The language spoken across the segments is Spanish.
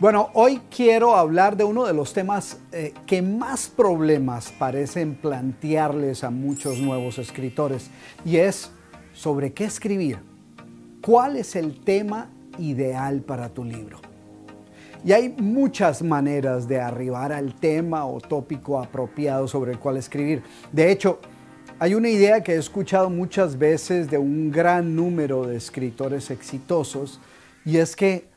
Bueno, hoy quiero hablar de uno de los temas eh, que más problemas parecen plantearles a muchos nuevos escritores y es sobre qué escribir. ¿Cuál es el tema ideal para tu libro? Y hay muchas maneras de arribar al tema o tópico apropiado sobre el cual escribir. De hecho, hay una idea que he escuchado muchas veces de un gran número de escritores exitosos y es que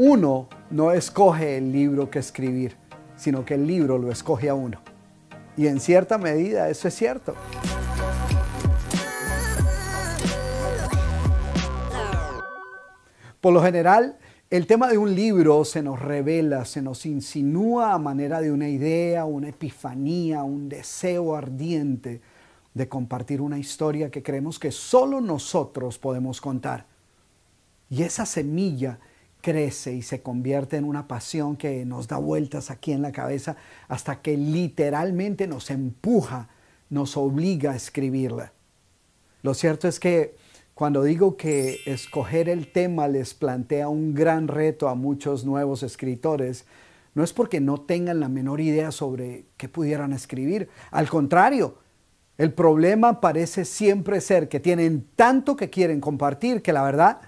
uno no escoge el libro que escribir, sino que el libro lo escoge a uno. Y en cierta medida eso es cierto. Por lo general, el tema de un libro se nos revela, se nos insinúa a manera de una idea, una epifanía, un deseo ardiente de compartir una historia que creemos que solo nosotros podemos contar. Y esa semilla crece y se convierte en una pasión que nos da vueltas aquí en la cabeza hasta que literalmente nos empuja, nos obliga a escribirla. Lo cierto es que cuando digo que escoger el tema les plantea un gran reto a muchos nuevos escritores, no es porque no tengan la menor idea sobre qué pudieran escribir. Al contrario, el problema parece siempre ser que tienen tanto que quieren compartir que la verdad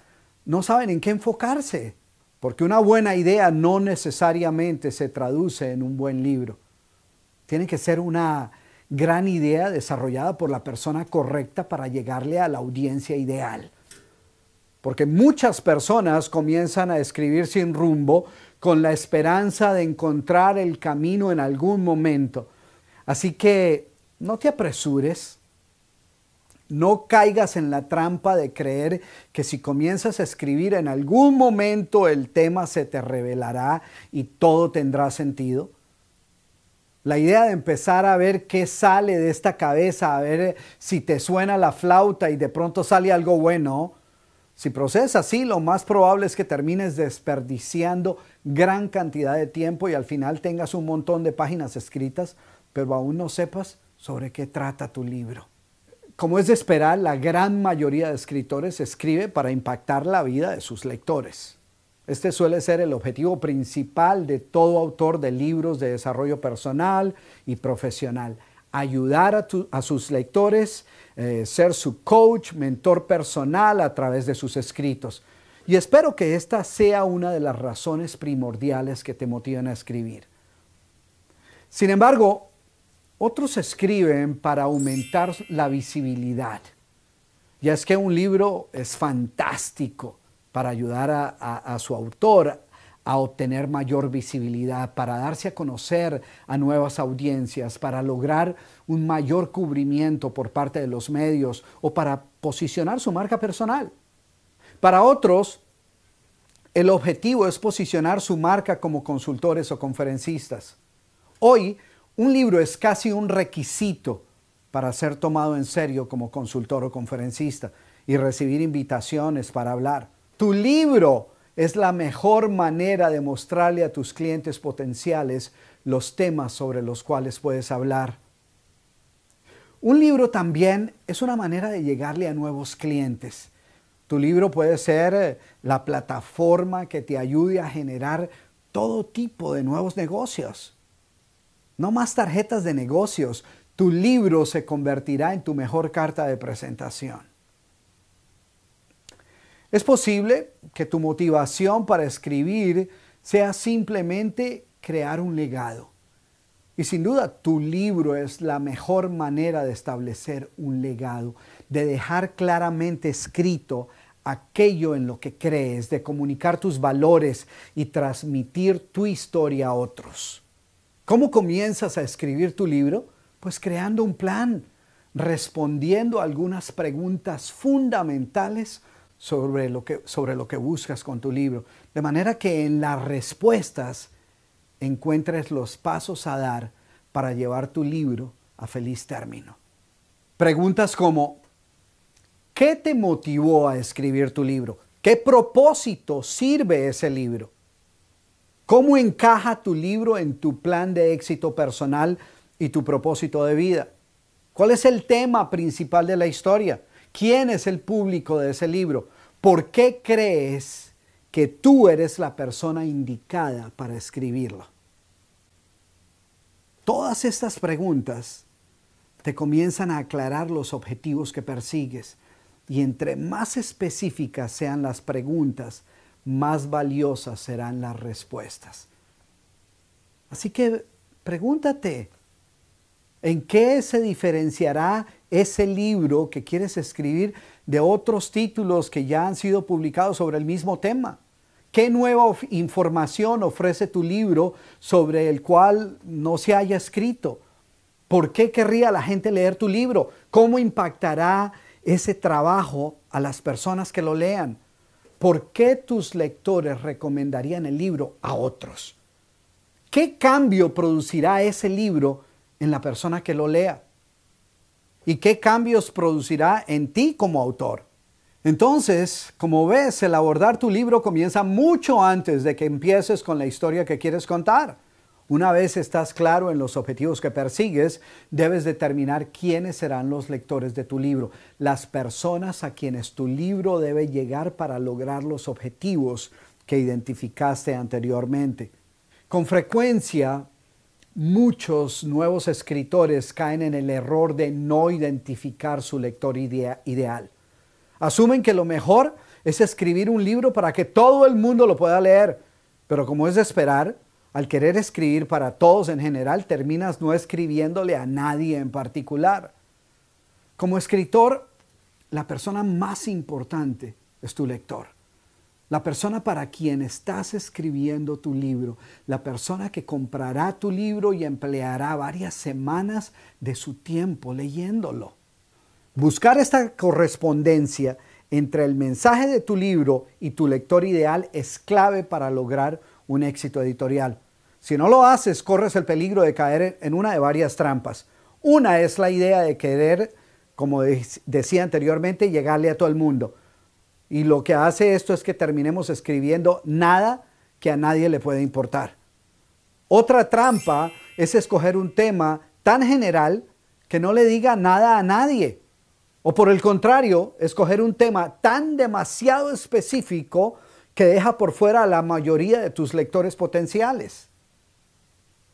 no saben en qué enfocarse. Porque una buena idea no necesariamente se traduce en un buen libro. Tiene que ser una gran idea desarrollada por la persona correcta para llegarle a la audiencia ideal. Porque muchas personas comienzan a escribir sin rumbo con la esperanza de encontrar el camino en algún momento. Así que no te apresures no caigas en la trampa de creer que si comienzas a escribir en algún momento el tema se te revelará y todo tendrá sentido. La idea de empezar a ver qué sale de esta cabeza, a ver si te suena la flauta y de pronto sale algo bueno. Si procesas así, lo más probable es que termines desperdiciando gran cantidad de tiempo y al final tengas un montón de páginas escritas, pero aún no sepas sobre qué trata tu libro. Como es de esperar, la gran mayoría de escritores escribe para impactar la vida de sus lectores. Este suele ser el objetivo principal de todo autor de libros de desarrollo personal y profesional. Ayudar a, sus lectores, eh, ser su coach, mentor personal a través de sus escritos. Y espero que esta sea una de las razones primordiales que te motivan a escribir. Sin embargo, otros escriben para aumentar la visibilidad. Ya es que un libro es fantástico para ayudar a, su autor a obtener mayor visibilidad, para darse a conocer a nuevas audiencias, para lograr un mayor cubrimiento por parte de los medios o para posicionar su marca personal. Para otros, el objetivo es posicionar su marca como consultores o conferencistas. Hoy un libro es casi un requisito para ser tomado en serio como consultor o conferencista y recibir invitaciones para hablar. Tu libro es la mejor manera de mostrarle a tus clientes potenciales los temas sobre los cuales puedes hablar. Un libro también es una manera de llegarle a nuevos clientes. Tu libro puede ser eh, la plataforma que te ayude a generar todo tipo de nuevos negocios. No más tarjetas de negocios. Tu libro se convertirá en tu mejor carta de presentación. Es posible que tu motivación para escribir sea simplemente crear un legado. Y sin duda tu libro es la mejor manera de establecer un legado, de dejar claramente escrito aquello en lo que crees, de comunicar tus valores y transmitir tu historia a otros. ¿Cómo comienzas a escribir tu libro? Pues creando un plan, respondiendo algunas preguntas fundamentales sobre lo, que, sobre lo que buscas con tu libro. De manera que en las respuestas encuentres los pasos a dar para llevar tu libro a feliz término. Preguntas como, ¿qué te motivó a escribir tu libro? ¿Qué propósito sirve ese libro? ¿Cómo encaja tu libro en tu plan de éxito personal y tu propósito de vida? ¿Cuál es el tema principal de la historia? ¿Quién es el público de ese libro? ¿Por qué crees que tú eres la persona indicada para escribirlo? Todas estas preguntas te comienzan a aclarar los objetivos que persigues y entre más específicas sean las preguntas, más valiosas serán las respuestas. Así que pregúntate, ¿en qué se diferenciará ese libro que quieres escribir de otros títulos que ya han sido publicados sobre el mismo tema? ¿Qué nueva información ofrece tu libro sobre el cual no se haya escrito? ¿Por qué querría la gente leer tu libro? ¿Cómo impactará ese trabajo a las personas que lo lean? ¿por qué tus lectores recomendarían el libro a otros? ¿Qué cambio producirá ese libro en la persona que lo lea? ¿Y qué cambios producirá en ti como autor? Entonces, como ves, el abordar tu libro comienza mucho antes de que empieces con la historia que quieres contar. Una vez estás claro en los objetivos que persigues, debes determinar quiénes serán los lectores de tu libro, las personas a quienes tu libro debe llegar para lograr los objetivos que identificaste anteriormente. Con frecuencia, muchos nuevos escritores caen en el error de no identificar su lector ideal. Asumen que lo mejor es escribir un libro para que todo el mundo lo pueda leer, pero como es de esperar, al querer escribir para todos en general, terminas no escribiéndole a nadie en particular. Como escritor, la persona más importante es tu lector. La persona para quien estás escribiendo tu libro, la persona que comprará tu libro y empleará varias semanas de su tiempo leyéndolo. Buscar esta correspondencia entre el mensaje de tu libro y tu lector ideal es clave para lograr un éxito editorial. Si no lo haces, corres el peligro de caer en una de varias trampas. Una es la idea de querer, como decía anteriormente, llegarle a todo el mundo. Y lo que hace esto es que terminemos escribiendo nada que a nadie le puede importar. Otra trampa es escoger un tema tan general que no le diga nada a nadie. O por el contrario, escoger un tema tan demasiado específico que deja por fuera a la mayoría de tus lectores potenciales.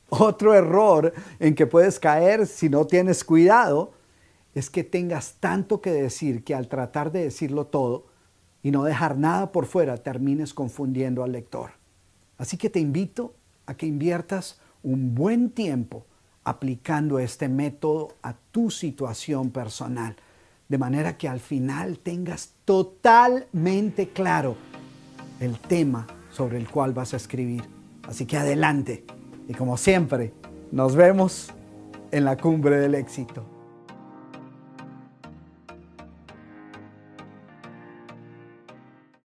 Otro error en que puedes caer si no tienes cuidado es que tengas tanto que decir que al tratar de decirlo todo y no dejar nada por fuera termines confundiendo al lector. Así que te invito a que inviertas un buen tiempo aplicando este método a tu situación personal, de manera que al final tengas totalmente claro el tema sobre el cual vas a escribir. Así que adelante. Y como siempre, nos vemos en la cumbre del éxito.